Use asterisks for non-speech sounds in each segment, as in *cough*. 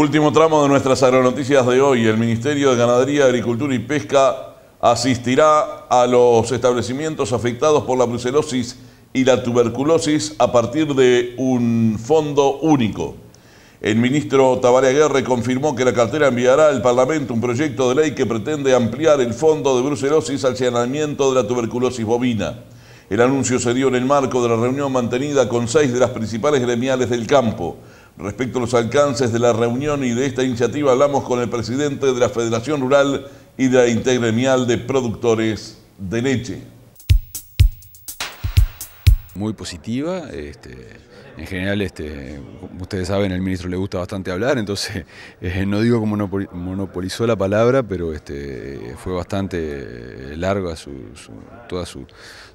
Último tramo de nuestras agronoticias de hoy. El Ministerio de Ganadería, Agricultura y Pesca asistirá a los establecimientos afectados por la brucelosis y la tuberculosis a partir de un fondo único. El ministro Tabaré Aguerre confirmó que la cartera enviará al Parlamento un proyecto de ley que pretende ampliar el fondo de brucelosis al saneamiento de la tuberculosis bovina. El anuncio se dio en el marco de la reunión mantenida con seis de las principales gremiales del campo. Respecto a los alcances de la reunión y de esta iniciativa, hablamos con el presidente de la Federación Rural y de la Intergremial de Productores de Leche muy positiva. Este, en general, este, como ustedes saben, al ministro le gusta bastante hablar, entonces *laughs* eh, no digo como monopolizó la palabra, pero este, fue bastante eh, larga toda su,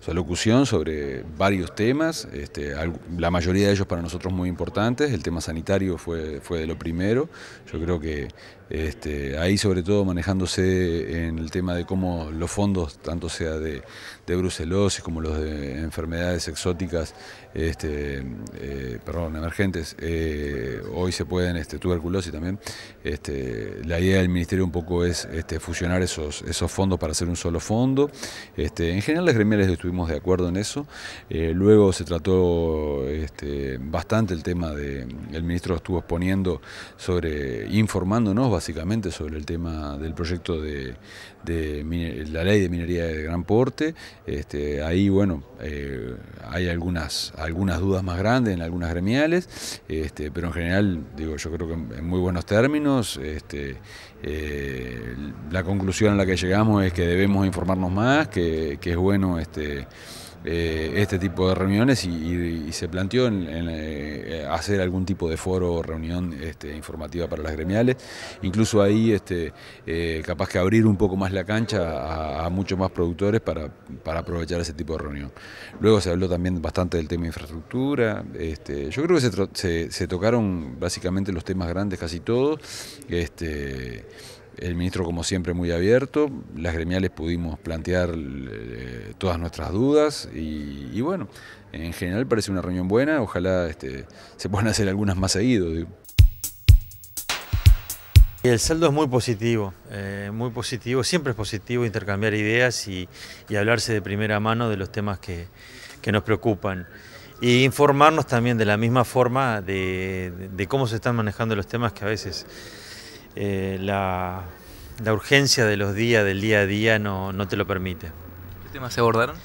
su, alocución sobre varios temas, este, la mayoría de ellos para nosotros muy importantes, el tema sanitario fue, fue de lo primero, yo creo que este, ahí sobre todo manejándose en el tema de cómo los fondos, tanto sea de, brucelosis como los de enfermedades exóticas, este, eh, perdón, emergentes, eh, hoy se pueden, este, tuberculosis también, este, la idea del Ministerio un poco es fusionar esos, fondos para hacer un solo fondo. en general las gremiales estuvimos de acuerdo en eso, eh, luego se trató bastante el tema de, el ministro estuvo exponiendo sobre, informándonos básicamente sobre el tema del proyecto de, la ley de minería de gran porte. Este, ahí, bueno, eh, hay algunas, algunas dudas más grandes en algunas gremiales, este, pero en general, digo, yo creo que en muy buenos términos, este, eh, la conclusión a la que llegamos es que debemos informarnos más, que, es bueno eh, este tipo de reuniones y, se planteó en, eh, hacer algún tipo de foro o reunión este, informativa para las gremiales. Incluso ahí este, eh, capaz que abrir un poco más la cancha a, muchos más productores para, aprovechar ese tipo de reunión. Luego se habló también bastante del tema de infraestructura. Este, yo creo que se, tocaron básicamente los temas grandes casi todos. Este, el ministro, como siempre, muy abierto. Las gremiales pudimos plantear eh, todas nuestras dudas y, bueno, en general parece una reunión buena. Ojalá este, se puedan *laughs* hacer algunas más seguido. El saldo es muy positivo, eh, muy positivo, siempre es positivo intercambiar ideas y, hablarse de primera mano de los temas que, nos preocupan. Y informarnos también de la misma forma de cómo se están manejando los temas que a veces eh, la, urgencia de los días, del día a día, no, no te lo permite. ¿Qué temas se abordaron?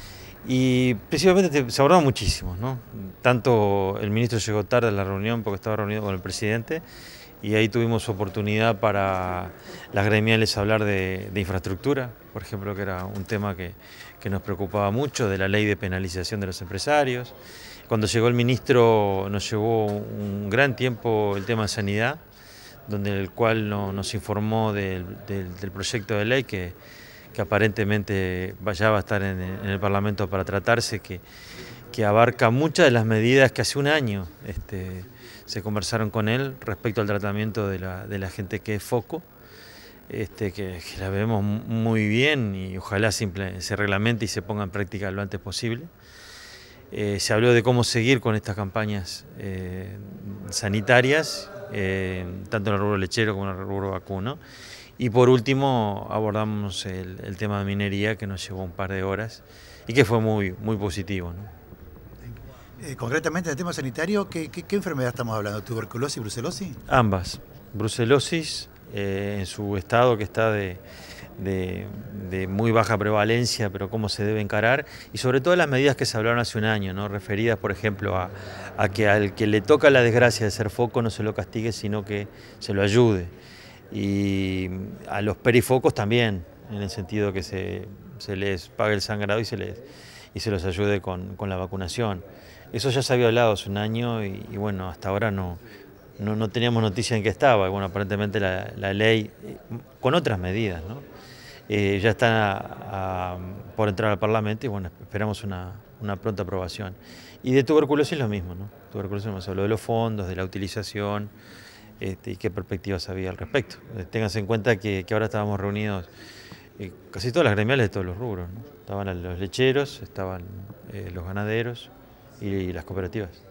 Y principalmente se abordaron muchísimos, ¿no? Tanto el ministro llegó tarde a la reunión porque estaba reunido con el presidente y ahí tuvimos oportunidad para las gremiales hablar de, de infraestructura, por ejemplo, que era un tema que, que, nos preocupaba mucho, de la ley de penalización de los empresarios. Cuando llegó el ministro nos llevó un gran tiempo el tema de sanidad, donde el cual nos informó del, proyecto de ley que, aparentemente vaya a estar en, el Parlamento para tratarse, que, abarca muchas de las medidas que hace un año este, se conversaron con él respecto al tratamiento de la, gente que es foco. Este, que, la vemos muy bien y ojalá se reglamente y se ponga en práctica lo antes posible. Eh, se habló de cómo seguir con estas campañas eh, sanitarias eh, tanto en el rubro lechero como en el rubro vacuno. Y por último abordamos el, tema de minería que nos llevó un par de horas y que fue muy, muy positivo. Eh, concretamente en concretamente, el tema sanitario, ¿qué, ¿qué, enfermedad estamos hablando? ¿Tuberculosis, y brucelosis? Ambas. Brucelosis eh, en su estado que está de de, muy baja prevalencia, pero cómo se debe encarar, y sobre todo las medidas que se hablaron hace un año, ¿no? referidas, por ejemplo, a, que al que le toca la desgracia de ser foco no se lo castigue, sino que se lo ayude. Y a los perifocos también, en el sentido que se, les pague el sangrado y se les y se los ayude con, la vacunación. Eso ya se había hablado hace un año y, bueno, hasta ahora no, no, teníamos noticia en qué estaba. Bueno, aparentemente la, la ley, eh, con otras medidas, ¿no? Eh, ya está por entrar al Parlamento y bueno, esperamos una, pronta aprobación. Y de tuberculosis lo mismo, ¿no? Tuberculosis nos habló de los fondos, de la utilización este, y qué perspectivas había al respecto. Eh, ténganse en cuenta que, ahora estábamos reunidos eh, casi todas las gremiales de todos los rubros, Estaban los lecheros, estaban los ganaderos y las cooperativas.